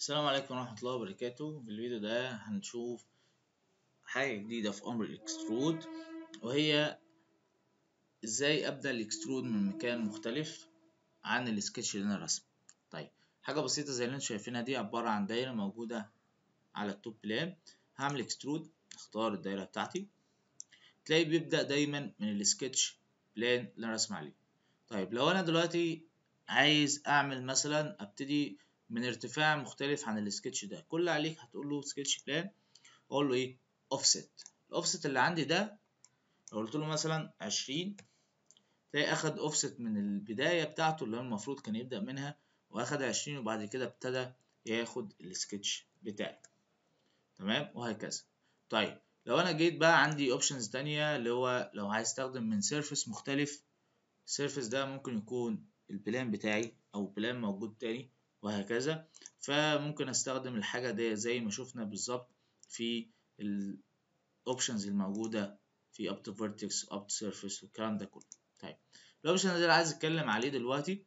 السلام عليكم ورحمة الله وبركاته في الفيديو ده هنشوف حاجة جديدة في أمر الإكسترود وهي إزاي أبدأ الإكسترود من مكان مختلف عن السكتش اللي أنا رسم طيب حاجة بسيطة زي اللي أنتم شايفينها دي عبارة عن دايرة موجودة على التوب بلان هعمل إكسترود أختار الدايرة بتاعتي تلاقي بيبدأ دايما من السكتش بلان اللي أنا رسم عليه طيب لو أنا دلوقتي عايز أعمل مثلا أبتدي من ارتفاع مختلف عن السكتش ده كل اللي عليك هتقول له سكتش بلان اقول له ايه اوفست الاوفست اللي عندي ده لو قلت له مثلا 20 تلاقي اخد اوفست من البدايه بتاعته اللي هو المفروض كان يبدا منها واخد 20 وبعد كده ابتدى ياخد السكتش بتاعي تمام وهكذا طيب لو انا جيت بقى عندي اوبشنز تانية اللي هو لو عايز استخدم من سيرفيس مختلف السيرفيس ده ممكن يكون البلان بتاعي او بلان موجود تاني وهكذا فممكن استخدم الحاجة دي زي ما شفنا بالظبط في الاوبشنز الموجودة في up to vertex up to surface والكلام ده كله طيب الاوبشن ده اللي عايز اتكلم عليه دلوقتي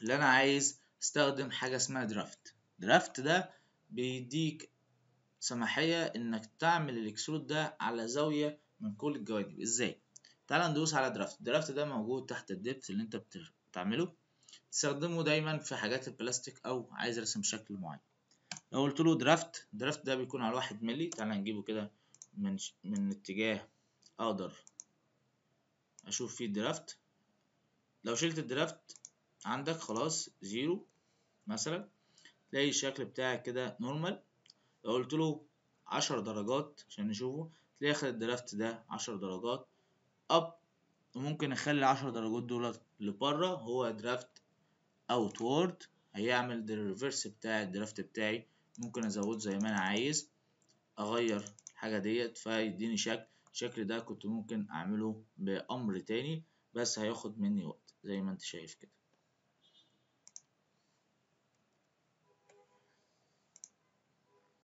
اللي انا عايز استخدم حاجة اسمها درافت درافت ده بيديك سماحية انك تعمل الاكسرود ده على زاوية من كل الجوانب ازاي تعال ندوس على درافت درافت ده موجود تحت الدبث اللي انت بتعمله تستخدمه دايما في حاجات البلاستيك او عايز ارسم شكل معين لو قلت له درافت درافت ده بيكون على واحد ملي تعالى نجيبه كده من من اتجاه اقدر اشوف فيه درافت لو شلت الدرافت عندك خلاص زيرو مثلا تلاقي الشكل بتاعك كده نورمال لو قلت له عشر درجات عشان نشوفه تلاقي اخد الدرافت ده عشر درجات اب وممكن اخلي عشر درجات دولت لبره هو درافت outward هيعمل الريفرس بتاع الدرافت بتاعي ممكن ازود زي ما انا عايز اغير حاجة ديت فيديني شكل الشكل ده كنت ممكن اعمله بامر تاني بس هياخد مني وقت زي ما انت شايف كده